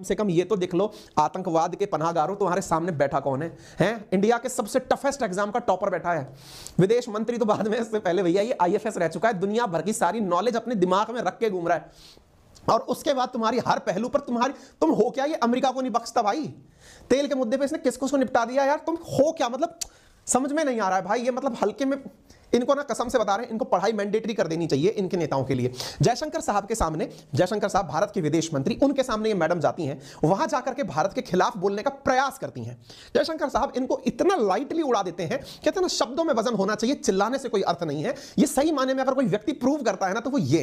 कम से कम ये तो देख लो आतंकवाद के पनाहगारों तुम्हारे सामने बैठा कौन है हैं इंडिया के सबसे टफेस्ट एग्जाम का टॉपर बैठा है विदेश मंत्री तो बाद में इससे पहले भैया ये आईएफएस रह चुका है दुनिया भर की सारी नॉलेज अपने दिमाग में रख के घूम रहा है और उसके बाद तुम्हारी हर पहलू पर तुम्हारी तुम हो क्या ये अमेरिका को नहीं बख्शता भाई तेल के मुद्दे पे इसने किसको निपटा दिया यार तुम हो क्या मतलब समझ में नहीं आ रहा है भाई ये मतलब हल्के में इनको ना कसम से बता रहे हैं इनको पढ़ाई मैंडेटरी कर देनी चाहिए इनके नेताओं के लिए जयशंकर साहब के सामने जयशंकर साहब भारत के विदेश मंत्री उनके सामने ये मैडम जाती हैं वहां जाकर के भारत के खिलाफ बोलने का प्रयास करती हैं जयशंकर साहब इनको इतना लाइटली उड़ा देते हैं कि इतना शब्दों में वजन होना चाहिए चिल्लाने से कोई अर्थ नहीं है ये सही माने में अगर कोई व्यक्ति प्रूव करता है ना तो वो ये